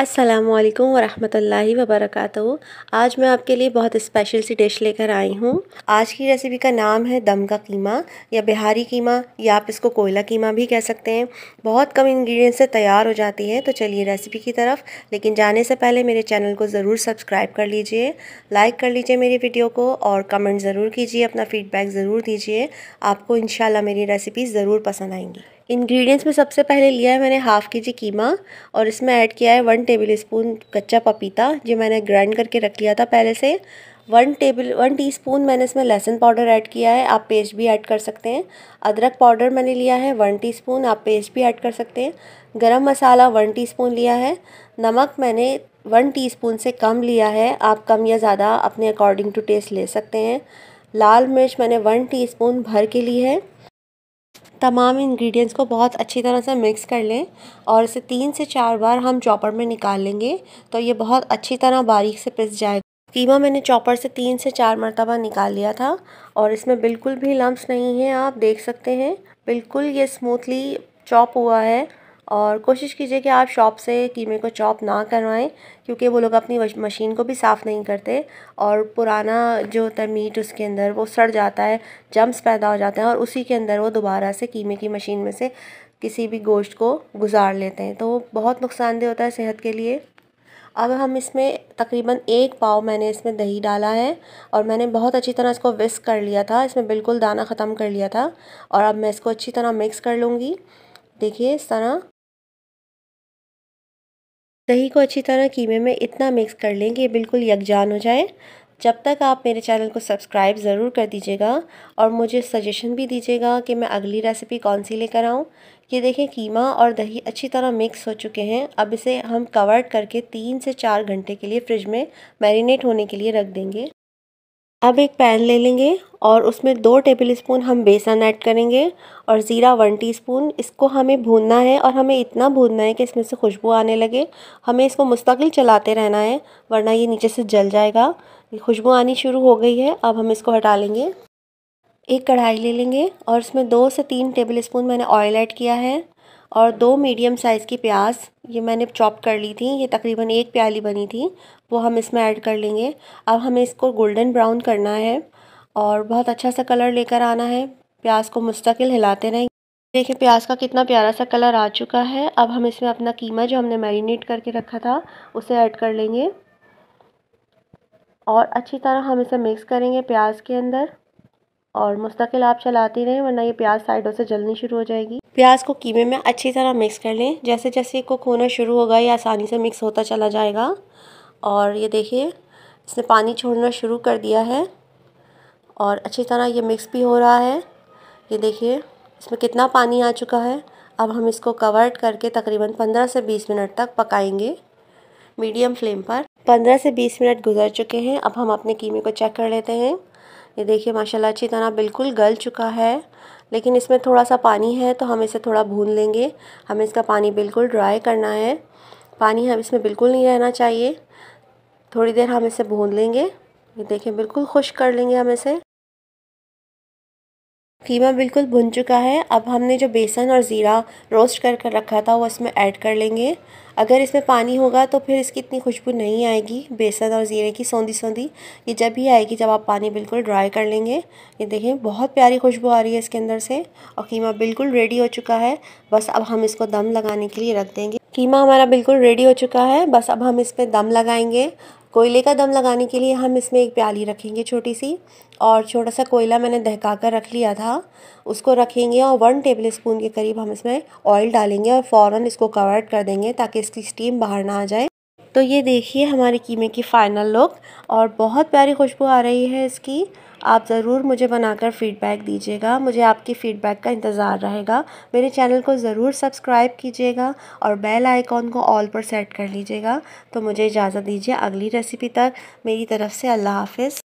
अस्सलाम वालेकुम वरहमतुल्लाहि वबरकातुहू आज मैं आपके लिए बहुत स्पेशल सी डिश लेकर आई हूँ आज की रेसिपी का नाम है दम का कीमा या बिहारी कीमा या आप इसको कोयला कीमा भी कह सकते हैं बहुत कम इंग्रेडिएंट्स से तैयार हो जाती है तो चलिए रेसिपी की तरफ लेकिन जाने से पहले मेरे चैनल को ज़रूर सब्सक्राइब कर लीजिए लाइक कर लीजिए मेरी वीडियो को और कमेंट ज़रूर कीजिए अपना फ़ीडबैक ज़रूर दीजिए आपको इन मेरी रेसिपी ज़रूर पसंद आएंगी इंग्रेडिएंट्स में सबसे पहले लिया है मैंने हाफ़ के जी कीमा और इसमें ऐड किया है वन टेबल स्पून कच्चा पपीता जो मैंने ग्राइंड करके रख लिया था पहले से वन टेबल वन टीस्पून मैंने इसमें लहसुन पाउडर ऐड किया है आप पेस्ट भी ऐड कर सकते हैं अदरक पाउडर मैंने लिया है वन टीस्पून आप पेस्ट भी ऐड कर सकते हैं गरम मसाला वन टीस्पून लिया है नमक मैंने वन टीस्पून से कम लिया है आप कम या ज़्यादा अपने अकॉर्डिंग टू टेस्ट ले सकते हैं लाल मिर्च मैंने वन टी भर के ली है तमाम इंग्रेडिएंट्स को बहुत अच्छी तरह से मिक्स कर लें और इसे तीन से चार बार हम चॉपर में निकाल लेंगे तो ये बहुत अच्छी तरह बारीक से पिस जाएगा कीमा मैंने चॉपर से तीन से चार मरतबा निकाल लिया था और इसमें बिल्कुल भी लम्ब नहीं है आप देख सकते हैं बिल्कुल ये स्मूथली चॉप हुआ है और कोशिश कीजिए कि आप शॉप से कीमे को चॉप ना करवाएं क्योंकि वो लोग अपनी मशीन को भी साफ़ नहीं करते और पुराना जो होता है मीट उसके अंदर वो सड़ जाता है जम्स पैदा हो जाते हैं और उसी के अंदर वो दोबारा से कीमे की मशीन में से किसी भी गोश्त को गुजार लेते हैं तो बहुत नुकसानदेह होता है सेहत के लिए अब हम इसमें तकरीबन एक पाव मैंने इसमें दही डाला है और मैंने बहुत अच्छी तरह इसको विस्क कर लिया था इसमें बिल्कुल दाना ख़त्म कर लिया था और अब मैं इसको अच्छी तरह मिक्स कर लूँगी देखिए इस तरह दही को अच्छी तरह कीमे में इतना मिक्स कर लेंगे बिल्कुल यकजान हो जाए जब तक आप मेरे चैनल को सब्सक्राइब ज़रूर कर दीजिएगा और मुझे सजेशन भी दीजिएगा कि मैं अगली रेसिपी कौन सी लेकर आऊँ ये देखें कीमा और दही अच्छी तरह मिक्स हो चुके हैं अब इसे हम कवर्ड करके तीन से चार घंटे के लिए फ्रिज में मैरिनेट होने के लिए रख देंगे अब एक पैन ले लेंगे और उसमें दो टेबल स्पून हम बेसन ऐड करेंगे और ज़ीरा वन टीस्पून इसको हमें भूनना है और हमें इतना भूनना है कि इसमें से खुशबू आने लगे हमें इसको मुस्तकिल चलाते रहना है वरना ये नीचे से जल जाएगा खुशबू आनी शुरू हो गई है अब हम इसको हटा लेंगे एक कढ़ाई ले लेंगे और उसमें दो से तीन टेबल स्पून मैंने ऑयल ऐड किया है और दो मीडियम साइज़ की प्याज ये मैंने चॉप कर ली थी ये तकरीबन एक प्याली बनी थी वो हम इसमें ऐड कर लेंगे अब हमें इसको गोल्डन ब्राउन करना है और बहुत अच्छा सा कलर लेकर आना है प्याज को मुस्तकिल हिलाते रहेंगे देखिए प्याज का कितना प्यारा सा कलर आ चुका है अब हम इसमें अपना कीमा जो हमने मैरिनेट करके रखा था उसे ऐड कर लेंगे और अच्छी तरह हम इसे मिक्स करेंगे प्याज के अंदर और मुस्तकिल आप चलाती रहें वरना ये प्याज साइडों से जलनी शुरू हो जाएगी प्याज को कीमे में अच्छी तरह मिक्स कर लें जैसे जैसे कुक होना शुरू होगा ये आसानी से मिक्स होता चला जाएगा और ये देखिए इसने पानी छोड़ना शुरू कर दिया है और अच्छी तरह ये मिक्स भी हो रहा है ये देखिए इसमें कितना पानी आ चुका है अब हम इसको कवर करके तकरीबन पंद्रह से बीस मिनट तक पकाएंगे मीडियम फ्लेम पर पंद्रह से बीस मिनट गुजर चुके हैं अब हम अपने कीमे को चेक कर लेते हैं ये देखिए माशाल्लाह अच्छी तरह बिल्कुल गल चुका है लेकिन इसमें थोड़ा सा पानी है तो हम इसे थोड़ा भून लेंगे हमें इसका पानी बिल्कुल ड्राई करना है पानी हम इसमें बिल्कुल नहीं रहना चाहिए थोड़ी देर हम इसे भून लेंगे ये देखिए बिल्कुल खुश कर लेंगे हम इसे कीमा बिल्कुल भुन चुका है अब हमने जो बेसन और ज़ीरा रोस्ट कर कर रखा था वो इसमें ऐड कर लेंगे अगर इसमें पानी होगा तो फिर इसकी इतनी खुशबू नहीं आएगी बेसन और ज़ीरे की सौंधी सौंधी ये जब ही आएगी जब आप पानी बिल्कुल ड्राई कर लेंगे ये देखें बहुत प्यारी खुशबू आ रही है इसके अंदर से और कीमा बिल्कुल रेडी हो चुका है बस अब हम इसको दम लगाने के लिए रख देंगे कीमा हमारा बिल्कुल रेडी हो चुका है बस अब हम इस पर दम लगाएंगे कोयले का दम लगाने के लिए हम इसमें एक प्याली रखेंगे छोटी सी और छोटा सा कोयला मैंने दहका कर रख लिया था उसको रखेंगे और वन टेबल स्पून के करीब हम इसमें ऑयल डालेंगे और फ़ौर इसको कवर्ड कर देंगे ताकि इसकी स्टीम बाहर ना आ जाए तो ये देखिए हमारे कीमे की फ़ाइनल लुक और बहुत प्यारी खुशबू आ रही है इसकी आप ज़रूर मुझे बनाकर फ़ीडबैक दीजिएगा मुझे आपकी फ़ीडबैक का इंतज़ार रहेगा मेरे चैनल को ज़रूर सब्सक्राइब कीजिएगा और बेल आइकॉन को ऑल पर सेट कर लीजिएगा तो मुझे इजाज़त दीजिए अगली रेसिपी तक मेरी तरफ़ से अल्लाह हाफ़िज़